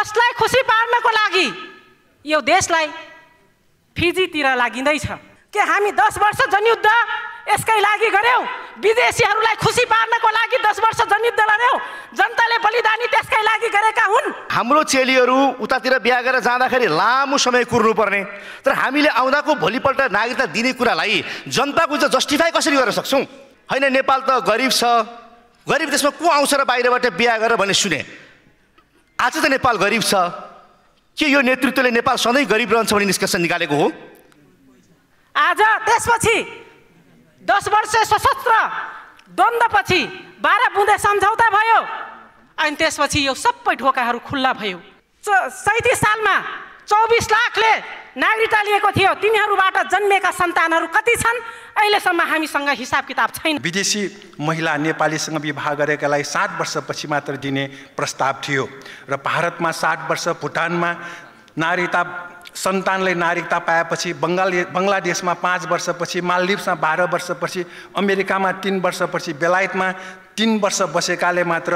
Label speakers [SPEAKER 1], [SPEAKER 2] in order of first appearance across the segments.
[SPEAKER 1] कसलाई खुसी पार्नको लागि यो देशलाई फिजीतिर लागिँदैछ के हामी दस वर्ष जनयुद्ध यसकै लागि गऱ्यौँ विदेशीहरूलाई खुसी पार्नको लागि दस वर्ष जनयुद्ध लड्यौँ जनताले बलिदानी त्यसकै लागि गरेका हुन् हाम्रो
[SPEAKER 2] चेलीहरू उतातिर बिहा गरेर जाँदाखेरि लामो समय कुर्नुपर्ने तर हामीले आउँदाको भोलिपल्ट नागरिकता दिने कुरालाई जनताको चाहिँ जस्टिफाई कसरी गर्न सक्छौँ होइन नेपाल त गरिब छ गरिब देशमा को आउँछ र बाहिरबाट बिहा गरेर भन्ने सुने आज त नेपाल गरिब छ के यो नेतृत्वले नेपाल सधैँ गरिब रहन्छ भन्ने निष्कर्ष निकालेको हो
[SPEAKER 1] आज त्यसपछि दस वर्ष सशस्त्र द्वन्द्वपछि बाह्र बुँदे सम्झौता भयो अनि त्यसपछि यो सबै ढोकाहरू खुल्ला भयो सैतिस सालमा चौबिस लाखले नागरिकता लिएको थियो तिनीहरूबाट जन्मेका सन्तानहरू कति छन् अहिलेसम्म हामीसँग हिसाब किताब छैन
[SPEAKER 3] विदेशी महिला नेपालीसँग विवाह गरेकालाई सात वर्षपछि मात्र दिने प्रस्ताव थियो र भारतमा सात वर्ष भुटानमा नागरिकता सन्तानले नागरिकता पाएपछि बङ्गाल बङ्गलादेशमा पाँच वर्षपछि मालदिप्समा बाह्र वर्षपछि अमेरिकामा तिन वर्षपछि बेलायतमा तिन वर्ष बसेकाले मात्र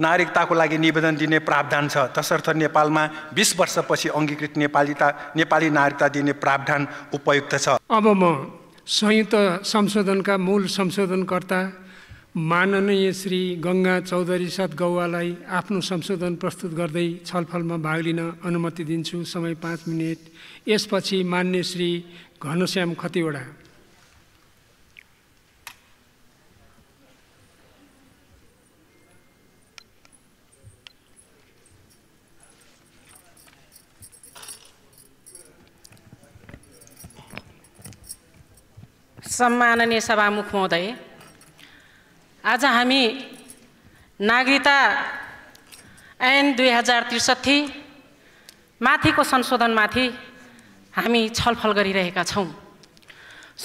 [SPEAKER 3] नागरिकताको लागि निवेदन दिने प्रावधान छ तसर्थ नेपालमा बिस वर्षपछि अङ्गीकृत नेपालीता नेपाली नागरिकता दिने प्रावधान उपयुक्त छ
[SPEAKER 4] अब म संयुक्त संशोधनका मूल संशोधनकर्ता माननीय श्री गङ्गा चौधरी साथ गौवालाई आफ्नो संशोधन प्रस्तुत गर्दै छलफलमा भाग लिन अनुमति दिन्छु समय पाँच मिनट यसपछि मान्य श्री घनश्याम खतिवडा
[SPEAKER 1] सम्माननीय सभामुख महोदय आज हामी नागरिकता ऐन दुई हजार त्रिसठी माथिको संशोधनमाथि हामी छलफल गरिरहेका छौँ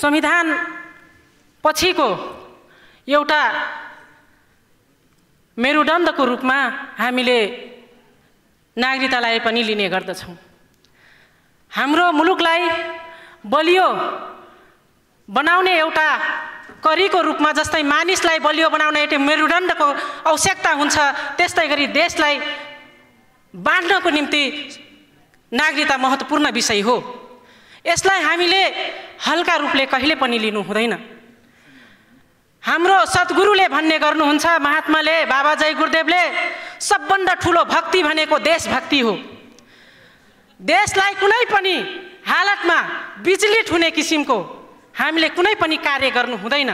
[SPEAKER 1] संविधान पछिको एउटा मेरुदण्डको रूपमा हामीले नागरिकतालाई पनि लिने गर्दछौँ हाम्रो मुलुकलाई बलियो बनाउने एउटा करीको रूपमा जस्तै मानिसलाई बलियो बनाउने एउटा मेरुदण्डको आवश्यकता हुन्छ त्यस्तै गरी देशलाई बाँड्नको निम्ति नागरिकता महत्त्वपूर्ण विषय हो यसलाई हामीले हल्का रूपले कहिले पनि लिनु हुँदैन हाम्रो सद्गुरुले भन्ने गर्नुहुन्छ महात्माले बाबा जय गुरुदेवले सबभन्दा ठुलो भक्ति भनेको देशभक्ति हो देशलाई कुनै पनि हालतमा विचलित हुने किसिमको हामीले कुनै पनि कार्य गर्नु हुँदैन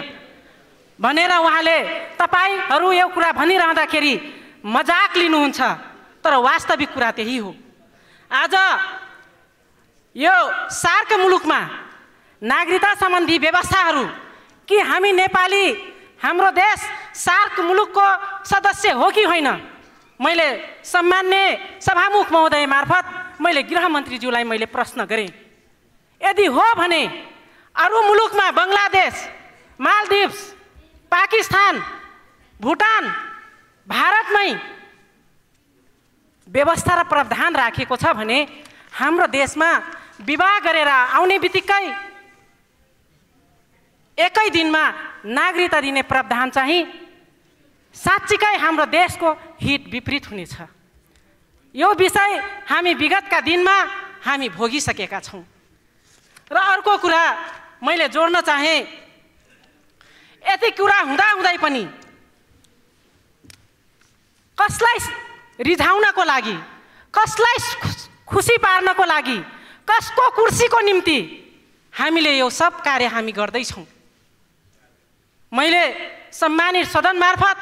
[SPEAKER 1] भनेर उहाँले तपाईँहरू यो कुरा भनिरहँदाखेरि मजाक लिनुहुन्छ तर वास्तविक कुरा त्यही हो आज यो सार्क मुलुकमा नागरिकता सम्बन्धी व्यवस्थाहरू कि हामी नेपाली हाम्रो देश सार्क मुलुकको सदस्य हो कि होइन मैले सम्मान्य सभामुख महोदय मार्फत मैले गृहमन्त्रीज्यूलाई मैले प्रश्न गरेँ यदि हो भने अरू मुलुकमा बङ्गलादेश मालदिप्स पाकिस्तान भुटान भारतमै व्यवस्था र प्रावधान राखेको छ भने हाम्रो देशमा विवाह गरेर आउने बित्तिकै एकै दिनमा नागरिकता दिने प्रावधान चाहिँ साँच्चीकै हाम्रो देशको हित विपरीत हुनेछ यो विषय हामी विगतका दिनमा हामी भोगिसकेका छौँ र अर्को कुरा मैले जोड्न चाहेँ यति कुरा हुँदा हुँदै पनि कसलाई रिझाउनको लागि कसलाई खुसी पार्नको लागि कसको कुर्सीको निम्ति हामीले यो सब कार्य हामी गर्दैछौँ मैले सम्मानित सदन मार्फत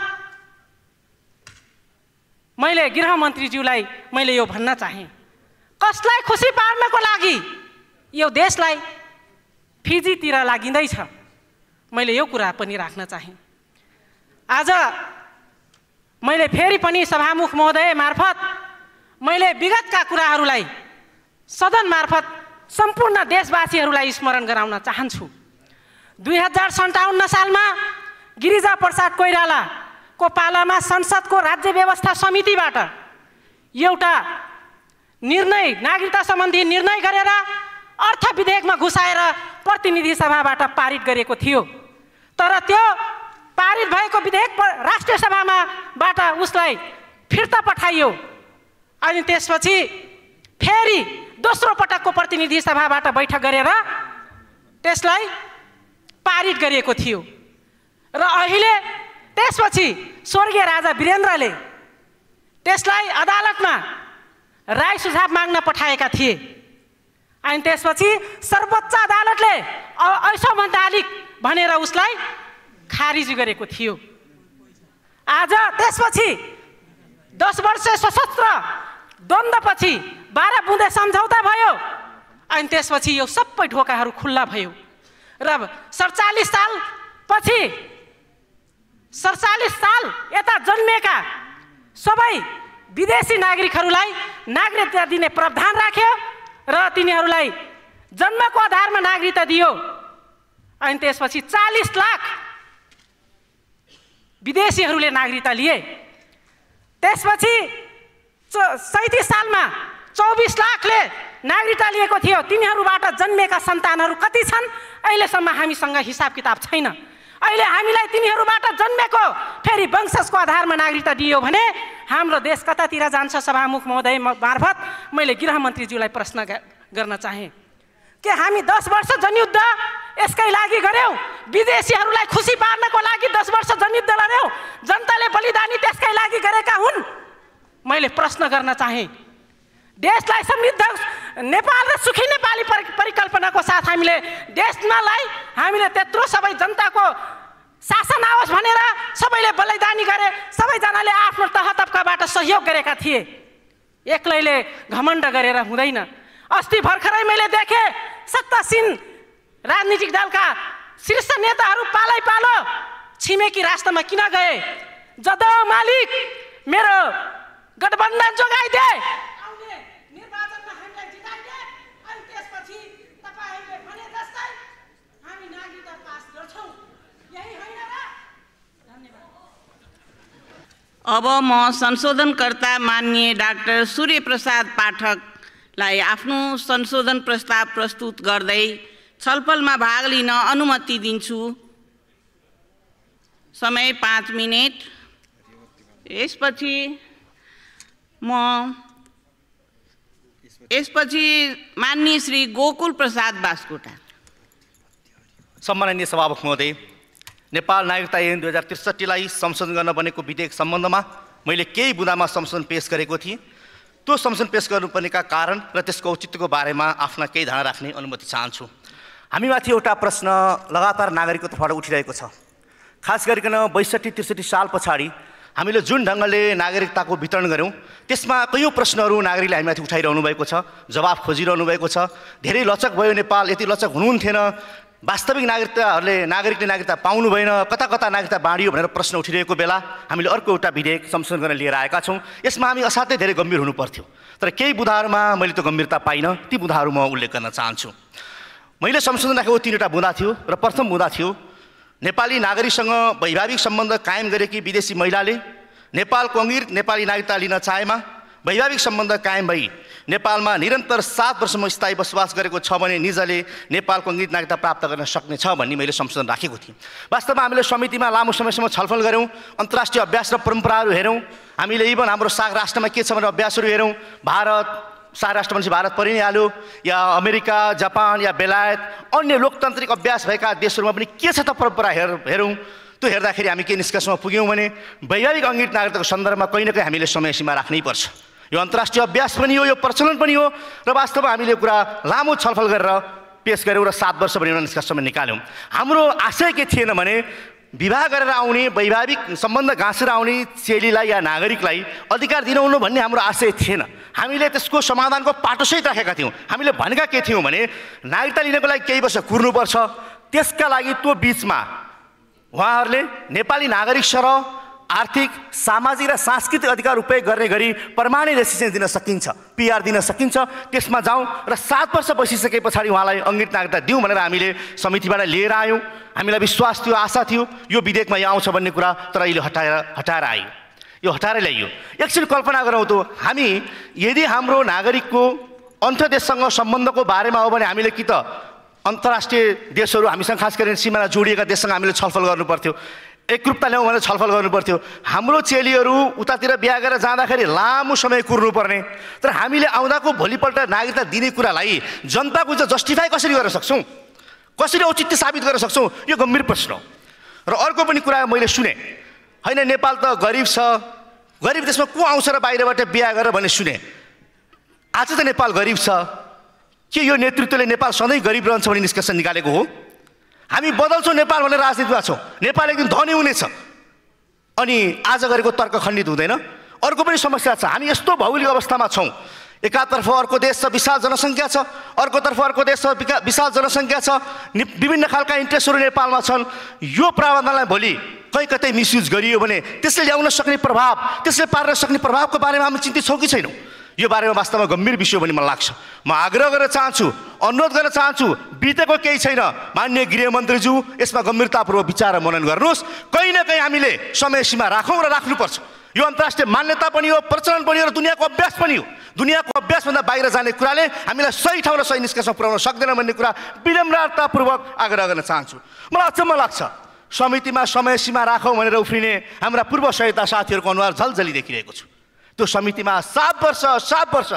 [SPEAKER 1] मैले गृहमन्त्रीज्यूलाई मैले यो भन्न चाहेँ कसलाई खुसी पार्नको लागि यो देशलाई फिजीतिर लागिँदैछ मैले यो कुरा पनि राख्न चाहेँ आज मैले फेरि पनि सभामुख महोदय मार्फत मैले विगतका कुराहरूलाई सदन मार्फत सम्पूर्ण देशवासीहरूलाई स्मरण गराउन चाहन्छु दुई हजार सन्ताउन्न सालमा गिरिजा प्रसाद कोइरालाको पालामा संसदको राज्य व्यवस्था समितिबाट एउटा निर्णय नागरिकता सम्बन्धी निर्णय गरेर अर्थ विधेयकमा घुसाएर प्रतिनिधि सभाबाट पारित गरिएको थियो तर त्यो पारित भएको विधेयक राष्ट्रिय सभामाबाट उसलाई फिर्ता पठाइयो अनि त्यसपछि फेरि दोस्रो पटकको प्रतिनिधि सभाबाट बैठक गरेर त्यसलाई पारित गरिएको थियो र अहिले त्यसपछि स्वर्गीय राजा वीरेन्द्रले त्यसलाई अदालतमा राय सुझाव माग्न पठाएका थिए अनि त्यसपछि सर्वोच्च अदालतले ऐसोभन्दा अलिक भनेर उसलाई खारिज गरेको थियो आज त्यसपछि दस वर्ष सशस्त्र द्वन्द्वपछि बाह्र बुँदे सम्झौता भयो अनि त्यसपछि यो सबै ढोकाहरू खुल्ला भयो र सडचालिस साल पछि सडचालिस साल यता जन्मेका सबै विदेशी नागरिकहरूलाई नागरिकता दिने प्रावधान राख्यो र तिनीहरूलाई जन्मको आधारमा नागरिकता दियो अनि त्यसपछि चालिस लाख विदेशीहरूले नागरिकता लिए त्यसपछि सैतिस सालमा चौबिस लाखले नागरिकता लिएको थियो तिनीहरूबाट जन्मेका सन्तानहरू कति छन् अहिलेसम्म हामीसँग हिसाब किताब छैन अहिले हामीलाई तिनीहरूबाट जन्मेको फेरि वंशजको आधारमा नागरिकता दियो भने हाम्रो देश कतातिर जान्छ सभामुख महोदय मार्फत मैले गृहमन्त्रीज्यूलाई प्रश्न गर्न चाहे के हामी दस वर्ष जनयुद्ध यसकै लागि गऱ्यौँ विदेशीहरूलाई खुसी पार्नको लागि दस वर्ष जनयुद्ध लड्यौँ जनताले बलिदानी त्यसकै लागि गरेका हुन् मैले प्रश्न गर्न चाहेँ देशलाई समृद्ध नेपाल र सुखी नेपाली परिकल्पनाको साथ हामीले देशमालाई हामीले त्यत्रो सबै जनताको शासन आओस् भनेर सबैले बलिदानी गरे सबैजनाले आफ्नो तह तब्काबाट सहयोग गरेका थिए एक्लैले घमण्ड गरेर हुँदैन अस्ति भर्खरै मैले देखेँ सत्तासीन राजनीतिक दलका शीर्ष नेताहरू पालै पालो छिमेकी राष्ट्रमा किन गए जद मालिक मेरो गठबन्धन जोगाइदिए अब म संशोधनकर्ता मान्य डाक्टर सूर्यप्रसाद पाठकलाई आफ्नो संशोधन प्रस्ताव प्रस्तुत गर्दै छलफलमा भाग लिन अनुमति दिन्छु समय पाँच मिनट यसपछि म यसपछि मान्य श्री गोकुल प्रसाद बास्कोटा
[SPEAKER 2] सम्माननीय सभामुख महोदय नेपाल नागरिकता ऐन दुई हजार त्रिसठीलाई संशोधन गर्न बनेको विधेयक सम्बन्धमा मैले केही बुदामा संशोधन पेस गरेको थिएँ त्यो संशोधन पेस गर्नुपर्नेका कारण र त्यसको औचित्यको बारेमा आफ्ना केही धारणा राख्ने अनुमति चाहन्छु हामीमाथि एउटा प्रश्न लगातार नागरिकको तर्फबाट उठिरहेको छ खास गरिकन बैसठी त्रिसठी साल पछाडि हामीले जुन ढङ्गले नागरिकताको वितरण गऱ्यौँ त्यसमा कैयौँ प्रश्नहरू नागरिकले हामीमाथि उठाइरहनु भएको छ जवाब खोजिरहनु भएको छ धेरै लचक भयो नेपाल यति लचक हुनुहुन्थेन वास्तविक नागरिकताहरूले नागरिकले नागरिकता पाउनु भएन कता कता नागरिकता बाँडियो भनेर प्रश्न उठिरहेको बेला हामीले अर्को एउटा विधेयक संशोधन गर्न लिएर आएका छौँ यसमा हामी असाध्यै धेरै गम्भीर हुनु पर्थ्यो तर केही बुधाहरूमा मैले त्यो गम्भीरता पाइनँ ती बुधाहरू म उल्लेख गर्न चाहन्छु मैले संशोधन राखेको तिनवटा बुँदा थियो र प्रथम बुँदा थियो नेपाली नागरिकसँग वैवाहिक सम्बन्ध कायम गरेकी विदेशी महिलाले नेपालको अङ्गीर नेपाली नागरिकता लिन चाहेमा वैवाहिक सम्बन्ध कायम भई नेपालमा निरन्तर सात वर्षसम्म स्थायी बसोबास गरेको छ भने निजले नेपालको अङ्गित नागरिकता प्राप्त गर्न सक्ने छ भन्ने मैले संशोधन राखेको थिएँ वास्तवमा हामीले समितिमा लामो समयसम्म छलफल गऱ्यौँ अन्तर्राष्ट्रिय अभ्यास र परम्पराहरू हेऱ्यौँ हामीले इभन हाम्रो साग राष्ट्रमा के छ भनेर अभ्यासहरू हेऱ्यौँ भारत सार राष्ट्रमान्छे भारत परि नै हाल्यो या अमेरिका जापान या बेलायत अन्य लोकतान्त्रिक अभ्यास भएका देशहरूमा पनि के छ त परम्परा हेर हेरौँ त्यो हेर्दाखेरि हामी के निष्कर्षमा पुग्यौँ भने वैवाहिक अङ्गित नागरिकताको सन्दर्भमा कहीँ न कहीँ हामीले समय सीमा राख्नै पर्छ यो अन्तर्राष्ट्रिय अभ्यास पनि हो यो प्रचलन पनि हो र वास्तवमा हामीले कुरा लामो छलफल गरेर पेस गऱ्यौँ र सात वर्ष पनि निष्कर्षमा निकाल्यौँ हाम्रो आशय के थिएन भने विवाह गरेर आउने वैवाहिक सम्बन्ध घाँसेर आउने चेलीलाई या नागरिकलाई अधिकार दिनुहुनु भन्ने हाम्रो आशय थिएन हामीले त्यसको समाधानको पाटोसहित राखेका थियौँ हामीले भनेका के थियौँ भने नागरिकता लिनको लागि केही वर्ष कुर्नुपर्छ त्यसका लागि त्यो बिचमा उहाँहरूले नेपाली नागरिक सरह आर्थिक सामाजिक र सांस्कृतिक अधिकार उपयोग गर्ने गरी प्रमाणित रेसिडेन्स दिन सकिन्छ पिआर दिन सकिन्छ त्यसमा जाउँ र सात वर्ष बसिसके पछाडि उहाँलाई अङ्गित नागरिकता दिउँ भनेर हामीले समितिबाट लिएर आयौँ हामीलाई विश्वास थियो आशा थियो यो विधेयकमा यो आउँछ भन्ने कुरा तर अहिले हटाएर हटाएर आयो यो हटाएर ल्याइयो एकछिन कल्पना गरौँ त हामी यदि हाम्रो नागरिकको अन्तर्देशसँग सम्बन्धको बारेमा हो भने हामीले कि त अन्तर्राष्ट्रिय देशहरू हामीसँग खास गरी सिमाना जोडिएका देशसँग हामीले छलफल गर्नु पर्थ्यो एकरूपता ल्याउँ भनेर छलफल गर्नुपर्थ्यो हाम्रो चेलीहरू उतातिर बिहा गरेर जाँदाखेरि लामो समय कुर्नुपर्ने तर हामीले आउँदाको भोलिपल्ट नागरिकता दिने कुरालाई जनताको चाहिँ जस्टिफाई कसरी गर्न सक्छौँ कसरी औचित्य साबित गर्न सक्छौँ यो गम्भीर प्रश्न हो र अर्को पनि कुरा मैले सुने होइन नेपाल त गरिब छ गरिब देशमा को आउँछ र बाहिरबाट बिहा गरेर भन्ने सुने आज त नेपाल गरिब छ के यो नेतृत्वले नेपाल सधैँ गरिब रहन्छ भन्ने निष्कर्ष निकालेको हो हामी बदल्छौँ नेपाल भनेर राजनीतिमा छौँ नेपाल एकदिन धनी हुनेछ अनि आज गरेको तर्क खण्डित हुँदैन अर्को पनि समस्या छ हामी यस्तो भौगोलिक अवस्थामा छौँ एकातर्फ अर्को देश छ विशाल जनसङ्ख्या छ अर्कोतर्फ अर्को देश छ विशाल जनसङ्ख्या छ विभिन्न खालका इन्ट्रेस्टहरू नेपालमा छन् यो प्रावधानलाई भोलि कहीँ कतै मिसयुज गरियो भने त्यसले ल्याउन सक्ने प्रभाव त्यसले पार्न सक्ने प्रभावको बारेमा हामी चिन्तित छौँ कि छैनौँ यो बारेमा वास्तवमा गम्भीर विषय हो भन्ने मलाई लाग्छ म आग्रह गर्न चाहन्छु अनुरोध गर्न चाहन्छु बितेको केही छैन मान्य गृहमन्त्रीज्यू यसमा गम्भीरतापूर्वक विचार मनन गर्नुहोस् कहीँ न कहीँ हामीले समय सीमा राखौँ र राख्नुपर्छ यो अन्तर्राष्ट्रिय मान्यता पनि हो प्रचलन पनि हो र दुनियाँको अभ्यास पनि हो दुनियाँको अभ्यासभन्दा बाहिर जाने कुराले हामीलाई सही ठाउँ र सही निष्कर्षमा पुर्याउन सक्दैन भन्ने कुरा विनम्रतापूर्वक आग्रह गर्न चाहन्छु मलाई अचम्म लाग्छ समितिमा समय सीमा राखौँ भनेर उफ्रिने हाम्रा पूर्व सहायता साथीहरूको अनुहार झलझली देखिरहेको छु त्यो समितिमा सात वर्ष सात वर्ष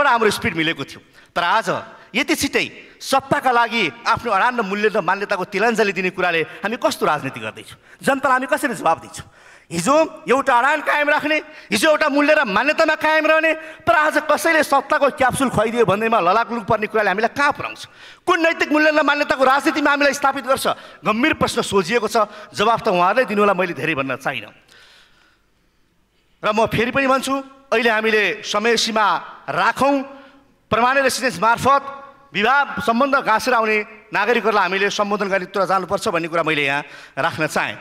[SPEAKER 2] बडा हाम्रो स्पिड मिलेको थियो तर आज यति छिटै सत्ताका लागि आफ्नो अडान र मूल्य र मान्यताको तिलाञ्जली दिने कुराले हामी कस्तो राजनीति गर्दैछौँ जनतालाई हामी कसरी जवाब दिन्छौँ हिजो एउटा अडान कायम राख्ने हिजो एउटा मूल्य र मान्यतामा कायम रहने तर आज कसैले सत्ताको क्याप्सुल खुवाइदियो भन्दैमा लुक पर्ने कुराले हामीलाई कहाँ पुऱ्याउँछ कुन नैतिक मूल्य र मान्यताको राजनीतिमा हामीलाई स्थापित गर्छ गम्भीर प्रश्न सोझिएको छ जवाब त उहाँहरूले दिनुहोला मैले धेरै भन्न चाहिनँ र म फेरि पनि भन्छु अहिले हामीले समय सीमा राखौँ परमाणु रेसिडेन्स मार्फत विवाह सम्बन्ध घाँसेर आउने नागरिकहरूलाई हामीले सम्बोधन गर्ने कुरा जानुपर्छ भन्ने कुरा मैले यहाँ राख्न चाहेँ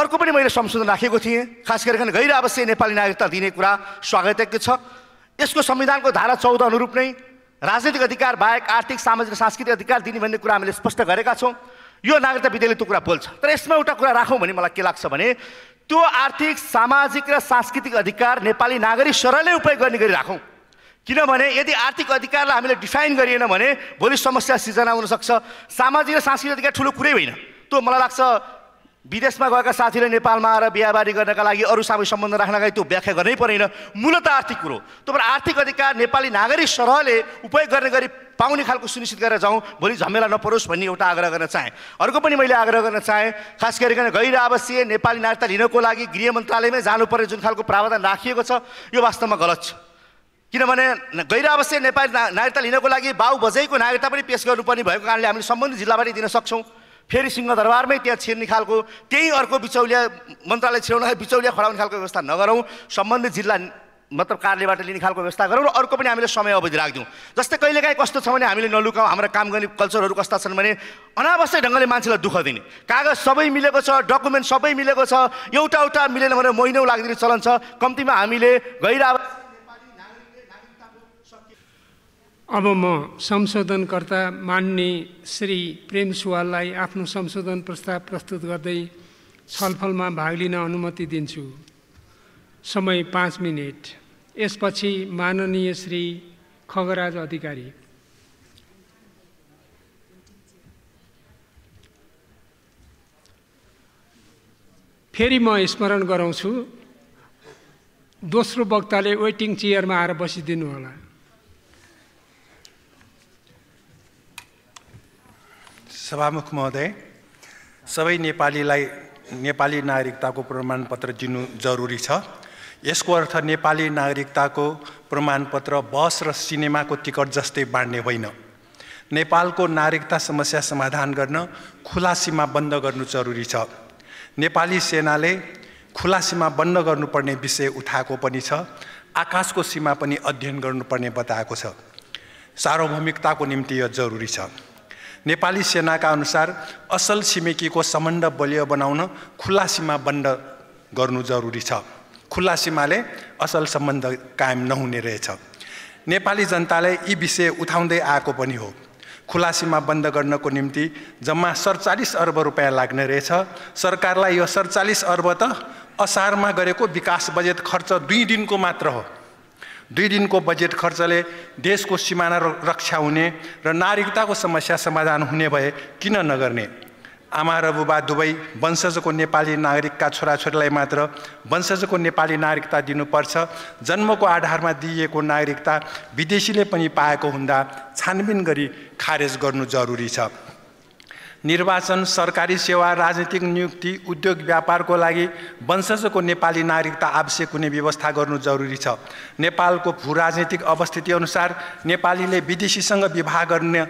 [SPEAKER 2] अर्को पनि मैले संशोधन राखेको थिएँ खास गरिकन गैर आवश्यक नेपाली नागरिकता दिने कुरा स्वागतज्ञ छ यसको संविधानको धारा चौध अनुरूप नै राजनीतिक अधिकार बाहेक आर्थिक सामाजिक सांस्कृतिक अधिकार दिने भन्ने कुरा हामीले स्पष्ट गरेका छौँ यो नागरिकता विधेयकले त्यो कुरा बोल्छ तर यसमा एउटा कुरा राखौँ भने मलाई के लाग्छ भने त्यो आर्थिक सामाजिक र सांस्कृतिक अधिकार नेपाली नागरिक सरलै उपयोग गर्ने गरी राखौँ किनभने यदि आर्थिक अधिकारलाई हामीले डिफाइन गरिएन भने भोलि समस्या सिर्जना हुनसक्छ सामाजिक र सांस्कृतिक अधिकार ठुलो कुरै होइन त्यो मलाई लाग्छ विदेशमा गएका साथीले नेपालमा आएर बिहाबारी गर्नका लागि अरू सामूहिक सम्बन्ध राख्नका लागि त्यो व्याख्या गर्नै परेन मूलत आर्थिक कुरो तपाईँ आर्थिक अधिकार नेपाली नागरिक सरहले उपयोग गर्ने गरी पाउने खालको सुनिश्चित गरेर जाउँ भोलि झमेला नपरोस् भन्ने एउटा आग्रह गर्न चाहेँ अर्को पनि मैले आग्रह गर्न चाहेँ खास गरिकन गैर आवासीय नेपाली नागरिकता लिनको लागि गृह मन्त्रालयमै जानुपर्ने जुन खालको प्रावधान राखिएको छ यो वास्तवमा गलत छ किनभने गैरावश्य नेपाली ना नागरिकता लिनको लागि बाउ बजैको नागरिकता पनि पेस गर्नुपर्ने भएको कारणले हामीले सम्बन्धित जिल्लाबाटै दिन सक्छौँ फेरि सिंहदरबारमै त्यहाँ छिर्ने खालको त्यही अर्को बिचौलिया मन्त्रालय छिराउन बिचौलिया खडाउने खालको व्यवस्था नगरौँ सम्बन्धित जिल्ला मतलब कार्यालयबाट लिने खालको व्यवस्था गरौँ र अर्को पनि हामीले समय अवधि राखिदिउँ जस्तै कहिलेकाहीँ कस्तो छ भने हामीले नलुकाउँ हाम्रो काम गर्ने कल्चरहरू कस्ता छन् भने अनावश्यक ढङ्गले मान्छेलाई दुःख दिने कागज सबै मिलेको छ डकुमेन्ट सबै मिलेको छ एउटा एउटा मिलेन भने महिनौ लाग्दिने चलन छ कम्तीमा हामीले
[SPEAKER 4] गहिरा अब म संशोधनकर्ता मान्ने श्री प्रेम सुवाललाई आफ्नो संशोधन प्रस्ताव प्रस्तुत गर्दै छलफलमा भाग लिन अनुमति दिन्छु समय पाँच मिनट यसपछि माननीय श्री खगराज अधिकारी फेरि म स्मरण गराउँछु दोस्रो वक्ताले वेटिङ चेयरमा आएर बसिदिनु होला
[SPEAKER 3] सभामुख महोदय सबै नेपालीलाई नेपाली नागरिकताको प्रमाणपत्र दिनु जरुरी छ यसको अर्थ नेपाली नागरिकताको प्रमाणपत्र बस र सिनेमाको टिकट जस्तै बाँड्ने होइन नेपालको नागरिकता समस्या समाधान गर्न खुला सीमा बन्द गर्नु जरुरी छ नेपाली सेनाले खुला सीमा बन्द गर्नुपर्ने विषय उठाएको पनि छ आकाशको सीमा पनि अध्ययन गर्नुपर्ने बताएको छ सार्वभौमिकताको निम्ति यो जरुरी छ नेपाली सेनाका अनुसार असल छिमेकीको सम्बन्ध बलियो बनाउन खुल्ला सीमा बन्द गर्नु जरुरी छ खुल्ला सीमाले असल सम्बन्ध कायम नहुने रहेछ नेपाली जनताले यी विषय उठाउँदै आएको पनि हो खुला सीमा बन्द गर्नको निम्ति जम्मा सडचालिस अर्ब रुपियाँ लाग्ने रहेछ सरकारलाई यो सडचालिस अर्ब त असारमा गरेको विकास बजेट खर्च दुई दिनको मात्र हो दुई दिनको बजेट खर्चले देशको सिमाना रक्षा हुने र नागरिकताको समस्या समाधान हुने भए किन नगर्ने आमा र बुबा दुवै वंशजको नेपाली नागरिकका छोराछोरीलाई मात्र वंशजको नेपाली नागरिकता दिनुपर्छ जन्मको आधारमा दिइएको नागरिकता विदेशीले पनि पाएको हुँदा छानबिन गरी खारेज गर्नु जरुरी छ निर्वाचन सरकारी सेवा राजनीतिक नियुक्ति उद्योग व्यापारको लागि वंशजको नेपाली नागरिकता आवश्यक हुने व्यवस्था गर्नु जरुरी छ नेपालको भू राजनीतिक अनुसार नेपालीले विदेशीसँग विवाह गर्ने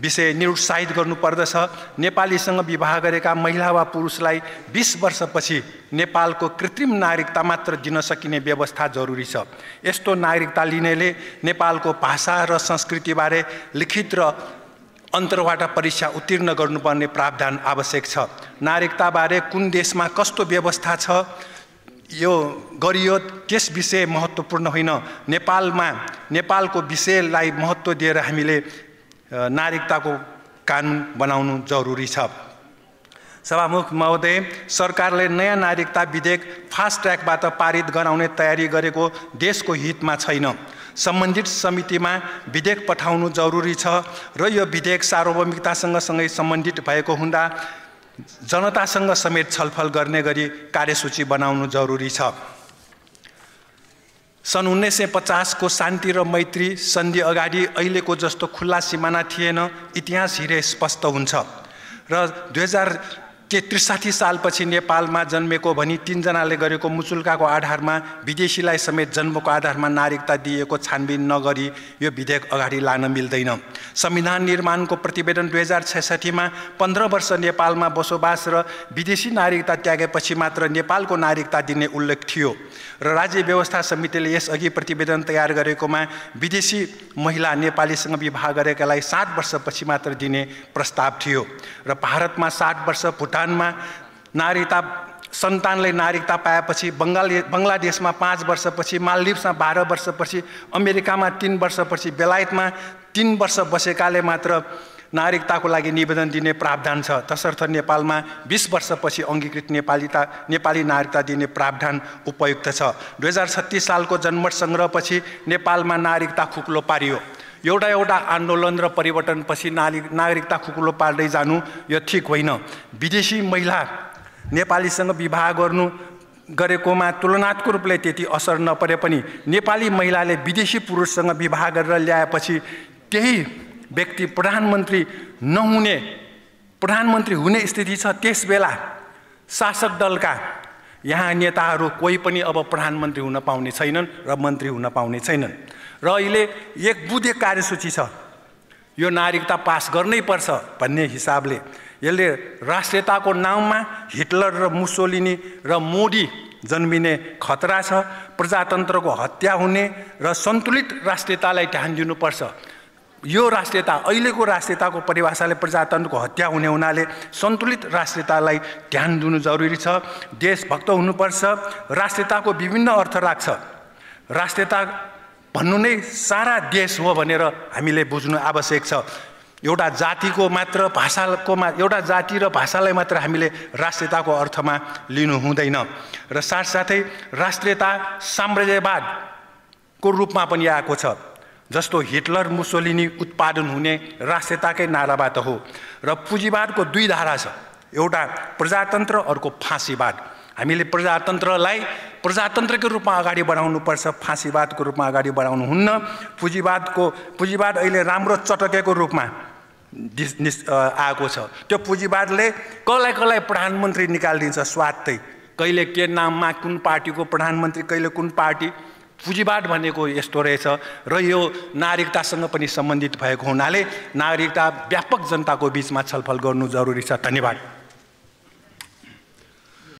[SPEAKER 3] विषय निरुत्साहित गर्नुपर्दछ नेपालीसँग विवाह गरेका महिला वा पुरुषलाई बिस वर्षपछि नेपालको कृत्रिम नागरिकता मात्र दिन सकिने व्यवस्था जरुरी छ यस्तो नागरिकता लिनेले नेपालको भाषा र संस्कृतिबारे लिखित र अन्तरबाट परीक्षा उत्तीर्ण गर्नुपर्ने प्रावधान आवश्यक छ नागरिकताबारे कुन देशमा कस्तो व्यवस्था छ यो गरियो त्यस विषय महत्त्वपूर्ण होइन नेपालमा नेपालको विषयलाई महत्त्व दिएर हामीले नागरिकताको कानुन बनाउनु जरुरी छ सभामुख महोदय सरकारले नयाँ नागरिकता विधेयक फास्ट ट्र्याकबाट पारित गराउने तयारी गरेको देशको हितमा छैन सम्बन्धित समितिमा विधेयक पठाउनु जरुरी छ र यो विधेयक सार्वभौमिकतासँग सँगै सम्बन्धित भएको हुँदा जनतासँग समेत छलफल गर्ने गरी कार्यसूची बनाउनु जरुरी छ सन् उन्नाइस सय पचासको शान्ति र मैत्री सन्धि अगाडि अहिलेको जस्तो खुल्ला सिमाना थिएन इतिहास हिरे स्पष्ट हुन्छ र दुई हजार के त्रिसाठी सालपछि नेपालमा जन्मेको भनी तिनजनाले गरेको मुचुल्काको आधारमा विदेशीलाई समेत जन्मको आधारमा नागरिकता दिएको छानबिन नगरी यो विधेयक अगाडि लान मिल्दैन संविधान निर्माणको प्रतिवेदन दुई हजार छैसठीमा पन्ध्र वर्ष नेपालमा बसोबास र विदेशी नागरिकता त्यागेपछि मात्र नेपालको नागरिकता दिने उल्लेख थियो र राज्य व्यवस्था समितिले यसअघि प्रतिवेदन तयार गरेकोमा विदेशी महिला नेपालीसँग विवाह गरेकालाई सात वर्षपछि मात्र दिने प्रस्ताव थियो र भारतमा सात वर्ष भुटान भुटानमा नागरिकता सन्तानले नागरिकता पाएपछि बङ्गाली बङ्गलादेशमा पाँच वर्षपछि मालदिप्समा बाह्र वर्षपछि अमेरिकामा तिन वर्षपछि बेलायतमा तिन वर्ष बसेकाले मात्र नागरिकताको लागि निवेदन दिने प्रावधान छ तसर्थ नेपालमा बिस वर्षपछि अङ्गीकृत नेपालीता नेपाली नागरिकता दिने प्रावधान उपयुक्त छ दुई हजार छत्तिस सालको जनमत सङ्ग्रहपछि नेपालमा नागरिकता खुक्लो पारियो एउटा एउटा आन्दोलन र परिवर्तनपछि नागरिक नागरिकता खुकुलो पार्दै जानु यो ठिक होइन विदेशी महिला नेपालीसँग विवाह गर्नु गरेकोमा तुलनात्मक रूपले त्यति असर नपरे पनि नेपाली महिलाले विदेशी पुरुषसँग विवाह गरेर ल्याएपछि त्यही व्यक्ति प्रधानमन्त्री नहुने प्रधानमन्त्री हुने स्थिति छ त्यस बेला शासक दलका यहाँ नेताहरू कोही पनि अब प्रधानमन्त्री हुन पाउने छैनन् र मन्त्री हुन पाउने छैनन् र अहिले एक बुधे कार्यसूची छ यो नागरिकता पास गर्नै पर्छ भन्ने हिसाबले यसले राष्ट्रियताको नाममा हिटलर र मुसोलिनी र मोदी जन्मिने खतरा छ प्रजातन्त्रको हत्या हुने र सन्तुलित राष्ट्रियतालाई ध्यान दिनुपर्छ यो राष्ट्रियता अहिलेको राष्ट्रियताको परिभाषाले प्रजातन्त्रको हत्या हुने हुनाले सन्तुलित राष्ट्रियतालाई ध्यान दिनु जरुरी छ देशभक्त हुनुपर्छ राष्ट्रियताको विभिन्न अर्थ राख्छ राष्ट्रियता भन्नु नै सारा देश हो भनेर हामीले बुझ्नु आवश्यक छ एउटा जातिको मात्र भाषाको मा एउटा जाति र भाषालाई मात्र हामीले राष्ट्रियताको अर्थमा लिनु हुँदैन र साथसाथै राष्ट्रियता साम्राज्यवादको रूपमा पनि आएको छ जस्तो हिटलर मुसोलिनी उत्पादन हुने राष्ट्रियताकै नाराबाट हो र पुँजीवादको दुई धारा छ एउटा प्रजातन्त्र अर्को फाँसीवाद हामीले प्रजातन्त्रलाई प्रजातन्त्रको रूपमा अगाडि बढाउनुपर्छ फाँसीवादको रूपमा अगाडि बढाउनु हुन्न पुँजीवादको पुँजीवाद अहिले राम्रो चटकेको रूपमा आएको छ त्यो पुँजीवादले कसलाई कसलाई प्रधानमन्त्री निकालिदिन्छ स्वात्तै कहिले के नाममा कुन पार्टीको प्रधानमन्त्री कहिले कुन पार्टी पुँजीवाद भनेको यस्तो रहेछ र यो नागरिकतासँग पनि सम्बन्धित भएको हुनाले नागरिकता व्यापक जनताको बिचमा छलफल गर्नु जरुरी छ धन्यवाद